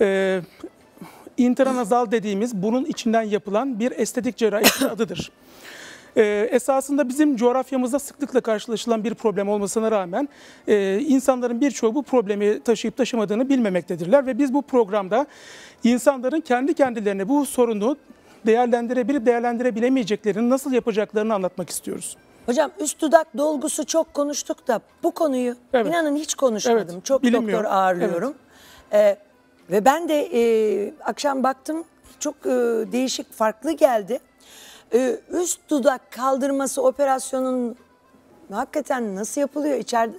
e, intranazal dediğimiz bunun içinden yapılan bir estetik cerrahi adıdır. Ee, esasında bizim coğrafyamızda sıklıkla karşılaşılan bir problem olmasına rağmen e, insanların birçoğu bu problemi taşıyıp taşımadığını bilmemektedirler ve biz bu programda insanların kendi kendilerine bu sorunu değerlendirebilip değerlendirebilemeyeceklerini nasıl yapacaklarını anlatmak istiyoruz. Hocam üst dudak dolgusu çok konuştuk da bu konuyu evet. inanın hiç konuşmadım. Evet, çok bilinmiyor. doktor ağırlıyorum. Evet. Ee, ve ben de e, akşam baktım çok e, değişik farklı geldi. E, üst dudak kaldırması operasyonun hakikaten nasıl yapılıyor? İçeride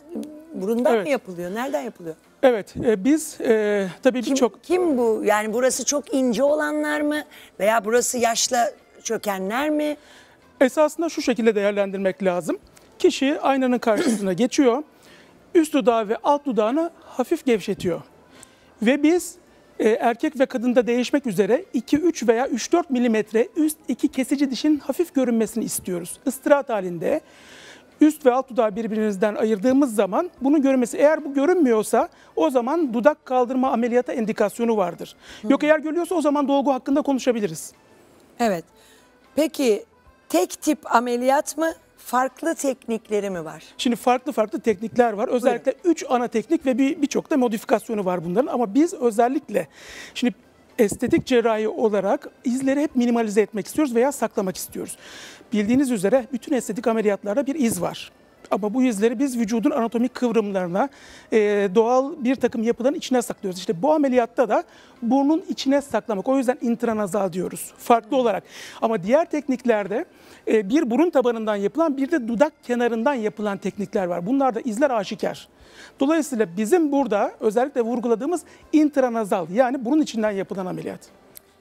burundan evet. mı yapılıyor? Nereden yapılıyor? Evet e, biz e, tabii birçok... Kim bu? Yani burası çok ince olanlar mı? Veya burası yaşla çökenler mi? Esasında şu şekilde değerlendirmek lazım. Kişi aynanın karşısına geçiyor. Üst dudağı ve alt dudağını hafif gevşetiyor. Ve biz e, erkek ve kadında değişmek üzere 2-3 veya 3-4 milimetre üst iki kesici dişin hafif görünmesini istiyoruz. Istirat halinde üst ve alt dudağı birbirinizden ayırdığımız zaman bunun görünmesi eğer bu görünmüyorsa o zaman dudak kaldırma ameliyata indikasyonu vardır. Hı. Yok eğer görülüyorsa o zaman dolgu hakkında konuşabiliriz. Evet. Peki tek tip ameliyat mı farklı teknikleri mi var? Şimdi farklı farklı teknikler var. Özellikle 3 ana teknik ve bir birçok da modifikasyonu var bunların ama biz özellikle şimdi estetik cerrahi olarak izleri hep minimalize etmek istiyoruz veya saklamak istiyoruz. Bildiğiniz üzere bütün estetik ameliyatlarda bir iz var ama bu izleri biz vücudun anatomik kıvrımlarına, e, doğal bir takım yapıların içine saklıyoruz. İşte bu ameliyatta da burnun içine saklamak. O yüzden intranazal diyoruz farklı olarak. Ama diğer tekniklerde e, bir burun tabanından yapılan bir de dudak kenarından yapılan teknikler var. Bunlar da izler aşikar. Dolayısıyla bizim burada özellikle vurguladığımız intranazal yani burun içinden yapılan ameliyat.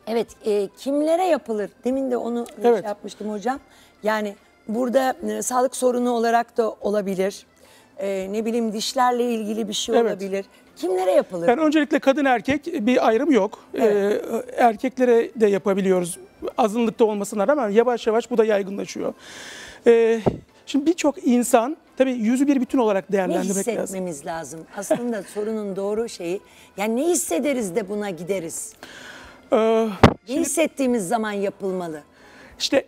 Evet, e, kimlere yapılır? Demin de onu evet. şey yapmıştım hocam. Yani burada e, sağlık sorunu olarak da olabilir. E, ne bileyim dişlerle ilgili bir şey Evet. olabilir. Kimlere yapılır? Yani öncelikle kadın erkek e, bir ayrım yok. E, evet. Ee, erkeklere de yapabiliyoruz. Azınlıkta olmasına rağmen yavaş yavaş bu da yaygınlaşıyor. Ee, şimdi birçok insan tabii yüzü bir bütün olarak ne değerlendirmek lazım. hissetmemiz lazım? Aslında sorunun doğru şeyi. Yani ne hissederiz de buna gideriz? Ee, Ne hissettiğimiz zaman yapılmalı? İşte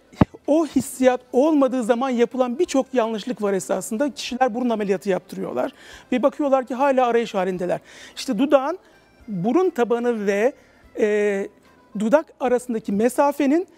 o hissiyat olmadığı zaman yapılan birçok yanlışlık var esasında. Kişiler burun ameliyatı yaptırıyorlar ve bakıyorlar ki hala arayış halindeler. İşte dudağın burun tabanı ve e, dudak arasındaki mesafenin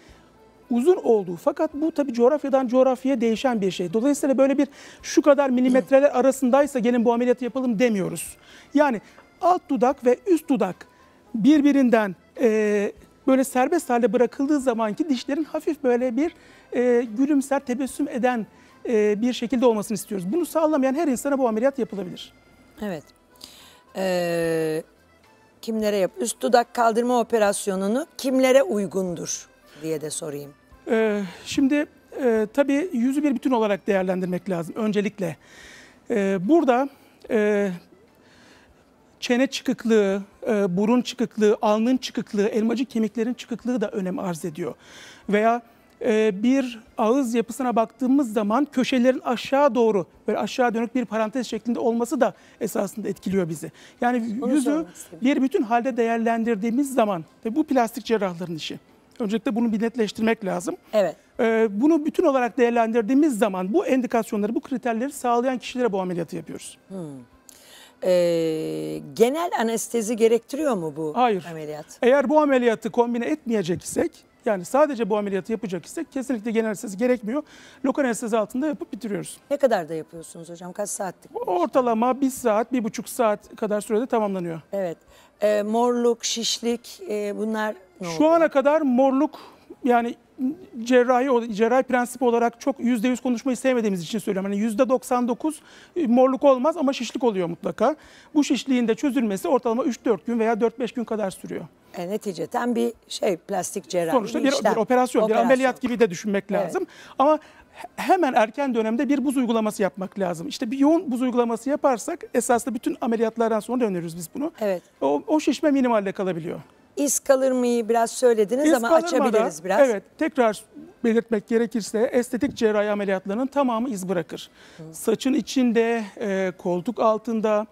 uzun olduğu fakat bu tabi coğrafyadan coğrafyaya değişen bir şey. Dolayısıyla böyle bir şu kadar milimetreler arasındaysa gelin bu ameliyatı yapalım demiyoruz. Yani alt dudak ve üst dudak birbirinden e, böyle serbest halde bırakıldığı zamanki dişlerin hafif böyle bir e, gülümser, tebessüm eden e, bir şekilde olmasını istiyoruz. Bunu sağlamayan her insana bu ameliyat yapılabilir. Evet. Ee, kimlere yap? Üst dudak kaldırma operasyonunu kimlere uygundur diye de sorayım. Ee, şimdi e, tabii yüzü bir bütün olarak değerlendirmek lazım öncelikle. Ee, burada e, çene çıkıklığı, e, burun çıkıklığı, alnın çıkıklığı, elmacık kemiklerin çıkıklığı da önem arz ediyor. Veya e, bir ağız yapısına baktığımız zaman köşelerin aşağı doğru böyle aşağı dönük bir parantez şeklinde olması da esasında etkiliyor bizi. Yani Onu yüzü bir bütün halde değerlendirdiğimiz zaman ve bu plastik cerrahların işi. Öncelikle bunu bir netleştirmek lazım. Evet. Ee, bunu bütün olarak değerlendirdiğimiz zaman bu endikasyonları, bu kriterleri sağlayan kişilere bu ameliyatı yapıyoruz. Hmm e, genel anestezi gerektiriyor mu bu Hayır. ameliyat? Eğer bu ameliyatı kombine etmeyecek isek yani sadece bu ameliyatı yapacak isek kesinlikle genel anestezi gerekmiyor. Lokal anestezi altında yapıp bitiriyoruz. Ne kadar da yapıyorsunuz hocam? Kaç saatlik? Şey? Ortalama bir saat, bir buçuk saat kadar sürede tamamlanıyor. Evet. E, morluk, şişlik e, bunlar ne Şu oluyor? ana kadar morluk yani cerrahi cerrahi prensip olarak çok %100 konuşmayı sevmediğimiz için söylüyorum. Yani %99 e, morluk olmaz ama şişlik oluyor mutlaka. Bu şişliğin de çözülmesi ortalama 3-4 gün veya 4-5 gün kadar sürüyor. E, neticeten bir şey plastik cerrahi Sonuçta bir, işlem. bir operasyon, operasyon, bir ameliyat gibi de düşünmek evet. lazım. Ama hemen erken dönemde bir buz uygulaması yapmak lazım. İşte bir yoğun buz uygulaması yaparsak esasında bütün ameliyatlardan sonra öneriyoruz biz bunu. Evet. O, o şişme minimalde kalabiliyor. İz kalır mıyı biraz söylediniz İz ama açabiliriz biraz. Evet tekrar belirtmek gerekirse estetik cerrahi ameliyatlarının tamamı iz bırakır. Hı. Saçın içinde, e, koltuk altında,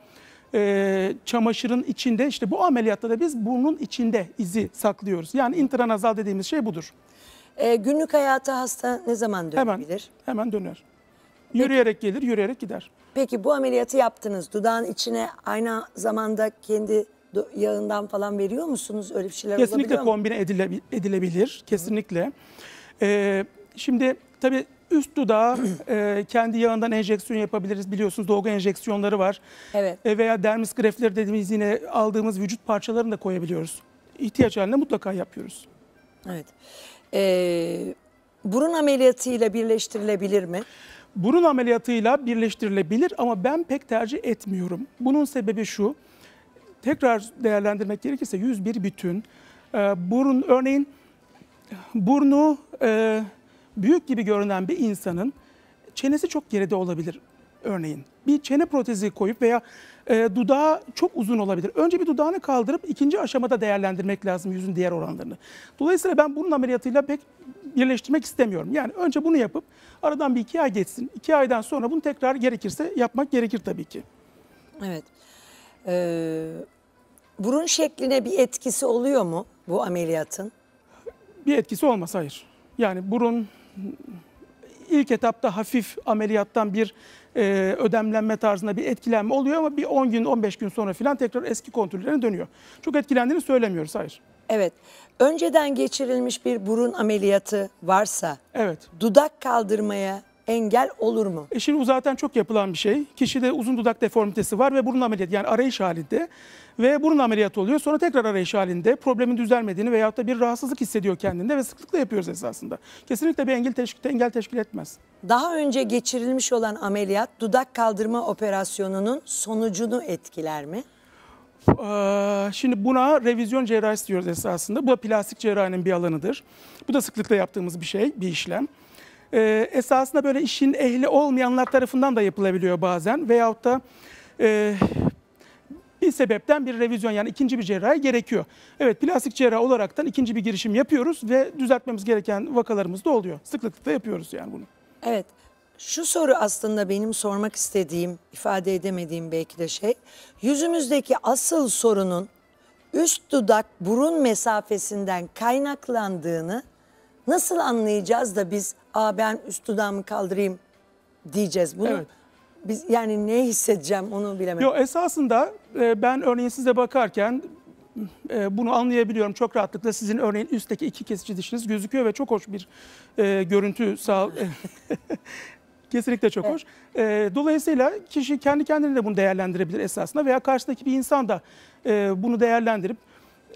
e, çamaşırın içinde işte bu ameliyatta da biz burnun içinde izi saklıyoruz. Yani intranazal dediğimiz şey budur. E, günlük hayata hasta ne zaman dönebilir? Hemen, hemen döner. Peki. Yürüyerek gelir, yürüyerek gider. Peki bu ameliyatı yaptınız. Dudağın içine aynı zamanda kendi yağından falan veriyor musunuz? Öyle bir şeyler Kesinlikle olabiliyor mu? edile, edilebilir. Kesinlikle. Ee, şimdi tabii üst dudağa e, kendi yağından enjeksiyon yapabiliriz. Biliyorsunuz dolgu enjeksiyonları var. Evet. E, veya dermis grefleri dediğimiz yine aldığımız vücut parçalarını da koyabiliyoruz. İhtiyaç halinde mutlaka yapıyoruz. Evet. Ee, burun ameliyatıyla birleştirilebilir mi? Burun ameliyatıyla birleştirilebilir ama ben pek tercih etmiyorum. Bunun sebebi şu tekrar değerlendirmek gerekirse 101 bütün. E, burun örneğin burnu e, büyük gibi görünen bir insanın çenesi çok geride olabilir örneğin. Bir çene protezi koyup veya e, dudağı çok uzun olabilir. Önce bir dudağını kaldırıp ikinci aşamada değerlendirmek lazım yüzün diğer oranlarını. Dolayısıyla ben bunun ameliyatıyla pek birleştirmek istemiyorum. Yani önce bunu yapıp aradan bir iki ay geçsin. İki aydan sonra bunu tekrar gerekirse yapmak gerekir tabii ki. Evet. Ee, burun şekline bir etkisi oluyor mu bu ameliyatın? Bir etkisi olmaz hayır. Yani burun ilk etapta hafif ameliyattan bir e, ödemlenme tarzında bir etkilenme oluyor ama bir 10 gün 15 gün sonra filan tekrar eski kontrollerine dönüyor. Çok etkilendiğini söylemiyoruz hayır. Evet. Önceden geçirilmiş bir burun ameliyatı varsa Evet. dudak kaldırmaya engel olur mu? E şimdi bu zaten çok yapılan bir şey. Kişide uzun dudak deformitesi var ve burun ameliyatı yani arayış halinde ve burun ameliyatı oluyor. Sonra tekrar arayış halinde problemin düzelmediğini veyahut da bir rahatsızlık hissediyor kendinde ve sıklıkla yapıyoruz esasında. Kesinlikle bir engel teşkil, engel teşkil etmez. Daha önce geçirilmiş olan ameliyat dudak kaldırma operasyonunun sonucunu etkiler mi? Ee, şimdi buna revizyon cerrahisi diyoruz esasında. Bu da plastik cerrahinin bir alanıdır. Bu da sıklıkla yaptığımız bir şey, bir işlem e, esasında böyle işin ehli olmayanlar tarafından da yapılabiliyor bazen veyahut da e, bir sebepten bir revizyon yani ikinci bir cerrahi gerekiyor. Evet plastik cerrah olaraktan ikinci bir girişim yapıyoruz ve düzeltmemiz gereken vakalarımız da oluyor. Sıklıkla yapıyoruz yani bunu. Evet şu soru aslında benim sormak istediğim, ifade edemediğim belki de şey. Yüzümüzdeki asıl sorunun üst dudak burun mesafesinden kaynaklandığını Nasıl anlayacağız da biz Aa, ben üst dudağımı kaldırayım diyeceğiz. Bunu evet. biz yani ne hissedeceğim onu bilemedim. Yo, esasında e, ben örneğin size bakarken e, bunu anlayabiliyorum çok rahatlıkla. Sizin örneğin üstteki iki kesici dişiniz gözüküyor ve çok hoş bir e, görüntü sağ Kesinlikle çok evet. hoş. E, dolayısıyla kişi kendi kendine de bunu değerlendirebilir esasında veya karşıdaki bir insan da e, bunu değerlendirip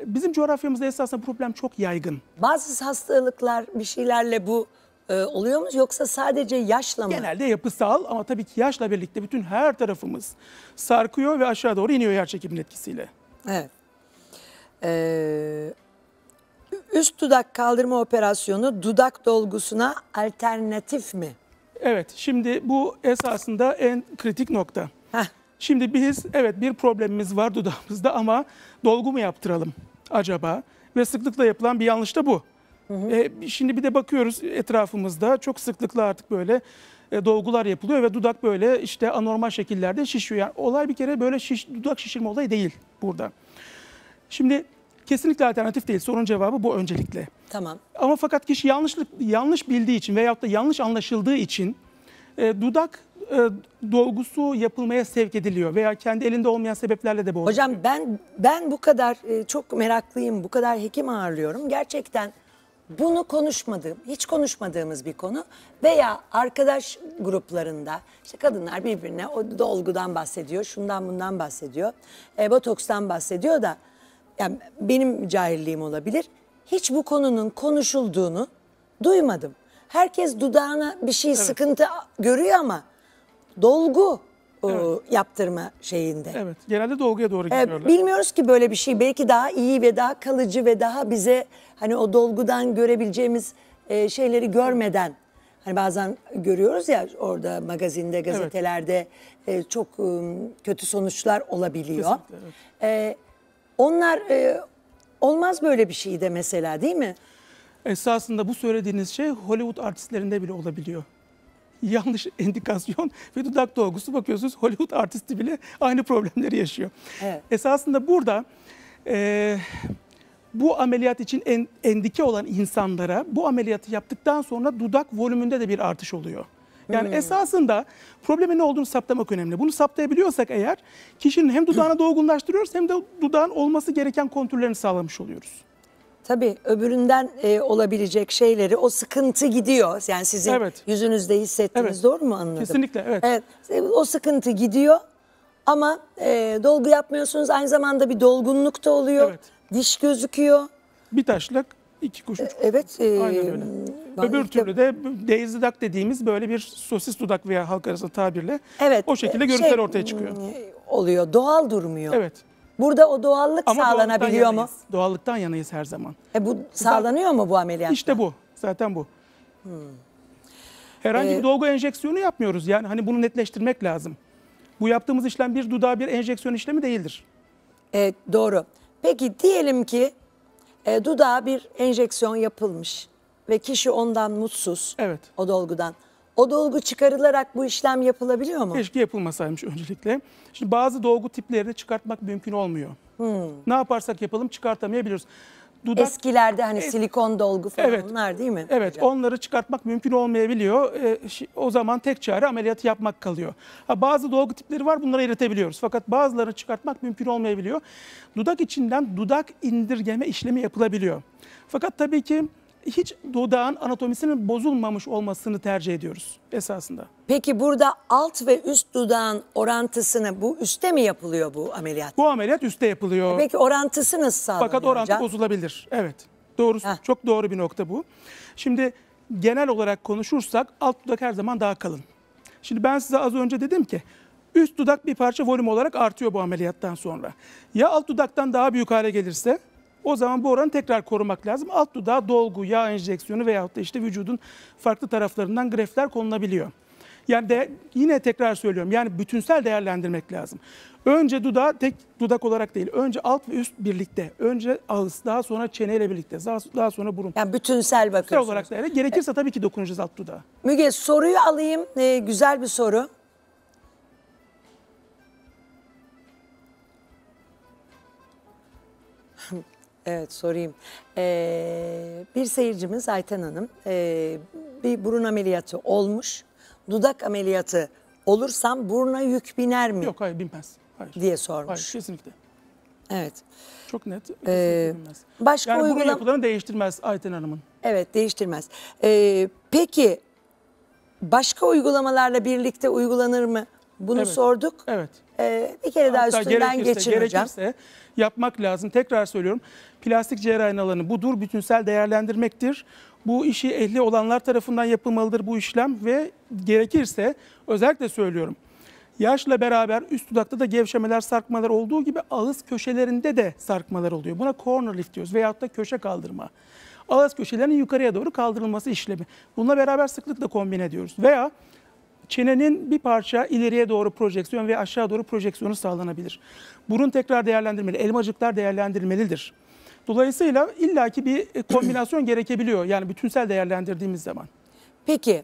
Bizim coğrafyamızda esasında bu problem çok yaygın. Bazı hastalıklar bir şeylerle bu e, oluyor mu yoksa sadece yaşla mı? Genelde yapısal ama tabii ki yaşla birlikte bütün her tarafımız sarkıyor ve aşağı doğru iniyor yer çekimin etkisiyle. Evet. Ee, üst dudak kaldırma operasyonu dudak dolgusuna alternatif mi? Evet şimdi bu esasında en kritik nokta. Şimdi biz evet bir problemimiz var dudağımızda ama dolgu mu yaptıralım acaba? Ve sıklıkla yapılan bir yanlış da bu. Hı hı. E, şimdi bir de bakıyoruz etrafımızda çok sıklıkla artık böyle e, dolgular yapılıyor ve dudak böyle işte anormal şekillerde şişiyor. Yani olay bir kere böyle şiş, dudak şişirme olayı değil burada. Şimdi kesinlikle alternatif değil. Sorun cevabı bu öncelikle. Tamam. Ama fakat kişi yanlışlık yanlış bildiği için veyahut da yanlış anlaşıldığı için e, dudak e, dolgusu yapılmaya sevk ediliyor veya kendi elinde olmayan sebeplerle de bu Hocam ben ben bu kadar e, çok meraklıyım, bu kadar hekim ağırlıyorum. Gerçekten bunu konuşmadığım, hiç konuşmadığımız bir konu veya arkadaş gruplarında işte kadınlar birbirine o dolgudan bahsediyor, şundan bundan bahsediyor, e, botokstan bahsediyor da yani benim cahilliğim olabilir. Hiç bu konunun konuşulduğunu duymadım. Herkes dudağına bir şey evet. sıkıntı görüyor ama dolgu e, evet. yaptırma şeyinde. Evet. Genelde dolguya doğru gidiyorlar. Bilmiyoruz ki böyle bir şey. Belki daha iyi ve daha kalıcı ve daha bize hani o dolgudan görebileceğimiz e, şeyleri görmeden hani bazen görüyoruz ya orada magazinde, gazetelerde evet. çok kötü sonuçlar olabiliyor. Kesinlikle, evet. E, onlar olmaz böyle bir şey de mesela değil mi? Esasında bu söylediğiniz şey Hollywood artistlerinde bile olabiliyor yanlış indikasyon ve dudak dolgusu bakıyorsunuz Hollywood artisti bile aynı problemleri yaşıyor. Evet. Esasında burada e, bu ameliyat için en, endike olan insanlara bu ameliyatı yaptıktan sonra dudak volümünde de bir artış oluyor. Yani hmm. esasında problemin ne olduğunu saptamak önemli. Bunu saptayabiliyorsak eğer kişinin hem dudağını dolgunlaştırıyoruz hem de dudağın olması gereken kontürlerini sağlamış oluyoruz. Tabii öbüründen e, olabilecek şeyleri o sıkıntı gidiyor. Yani sizin Evet. yüzünüzde hissettiniz Evet. doğru mu anladım? Kesinlikle, evet. Evet, e, o sıkıntı gidiyor ama e, dolgu yapmıyorsunuz aynı zamanda bir dolgunluk da oluyor. Evet. Diş gözüküyor. Bir taşlık, iki kuş. üç e, Evet. e, Aynen öyle. Öbür türlü de deyiz dudak dediğimiz böyle bir sosis dudak veya halk arasında tabirle Evet. o şekilde e, görüntüler şey, ortaya çıkıyor. E, oluyor doğal durmuyor. Evet. Burada o doğallık Ama sağlanabiliyor doğallıktan mu? yanayız. Doğallıktan yanayız her zaman. E bu sağlanıyor mu bu ameliyat? İşte bu. Zaten bu. Herhangi ee, bir dolgu enjeksiyonu yapmıyoruz. Yani hani bunu netleştirmek lazım. Bu yaptığımız işlem bir dudağa bir enjeksiyon işlemi değildir. E, doğru. Peki diyelim ki e, dudağa bir enjeksiyon yapılmış ve kişi ondan mutsuz Evet. o dolgudan. O dolgu çıkarılarak bu işlem yapılabiliyor mu? Keşke yapılmasaymış öncelikle. Şimdi bazı dolgu tiplerini çıkartmak mümkün olmuyor. Hmm. Ne yaparsak yapalım çıkartamayabiliyoruz. Dudak, Eskilerde hani es, silikon dolgu falan evet, onlar değil mi? Evet hocam? onları çıkartmak mümkün olmayabiliyor. E, o zaman tek çare ameliyatı yapmak kalıyor. Ha, bazı dolgu tipleri var bunları eritebiliyoruz. Fakat bazılarını çıkartmak mümkün olmayabiliyor. Dudak içinden dudak indirgeme işlemi yapılabiliyor. Fakat tabii ki hiç dudağın anatomisinin bozulmamış olmasını tercih ediyoruz esasında. Peki burada alt ve üst dudağın orantısını bu üstte mi yapılıyor bu ameliyat? Bu ameliyat üstte yapılıyor. E peki orantısı nasıl sağlanıyor Fakat orantı hocam? bozulabilir. Evet. Doğru, Heh. çok doğru bir nokta bu. Şimdi genel olarak konuşursak alt dudak her zaman daha kalın. Şimdi ben size az önce dedim ki üst dudak bir parça volüm olarak artıyor bu ameliyattan sonra. Ya alt dudaktan daha büyük hale gelirse o zaman bu oranı tekrar korumak lazım. Alt dudağa dolgu, yağ enjeksiyonu veyahut da işte vücudun farklı taraflarından grefler konulabiliyor. Yani de, yine tekrar söylüyorum. Yani bütünsel değerlendirmek lazım. Önce dudağı tek dudak olarak değil. Önce alt ve üst birlikte. Önce ağız, daha sonra çeneyle birlikte. Daha, daha sonra burun. Yani bütünsel bakıyorsunuz. Bütünsel olarak da. Gerekirse e- tabii ki dokunacağız alt dudağa. Müge soruyu alayım. Ee, güzel bir soru. Evet sorayım. Ee, bir seyircimiz Ayten Hanım e, bir burun ameliyatı olmuş. Dudak ameliyatı olursam buruna yük biner mi Yok hayır binmez. Hayır. diye sormuş. Hayır kesinlikle. Evet. Çok net. Ee, Başka Yani burun yapılarını değiştirmez Ayten Hanım'ın. Evet değiştirmez. Ee, peki başka uygulamalarla birlikte uygulanır mı? Bunu evet. sorduk. Evet. Ee, bir kere Hatta daha üstünden gerekirse, geçireceğim. Gerekirse yapmak lazım. Tekrar söylüyorum. Plastik cerrahi alanı budur. Bütünsel değerlendirmektir. Bu işi ehli olanlar tarafından yapılmalıdır bu işlem ve gerekirse özellikle söylüyorum. Yaşla beraber üst dudakta da gevşemeler, sarkmalar olduğu gibi ağız köşelerinde de sarkmalar oluyor. Buna corner lift diyoruz veyahut da köşe kaldırma. Ağız köşelerinin yukarıya doğru kaldırılması işlemi. Bununla beraber sıklıkla kombine ediyoruz. Veya çenenin bir parça ileriye doğru projeksiyon ve aşağı doğru projeksiyonu sağlanabilir. Burun tekrar değerlendirmeli, elmacıklar değerlendirmelidir. Dolayısıyla illaki bir e, kombinasyon gerekebiliyor. Yani bütünsel değerlendirdiğimiz zaman. Peki.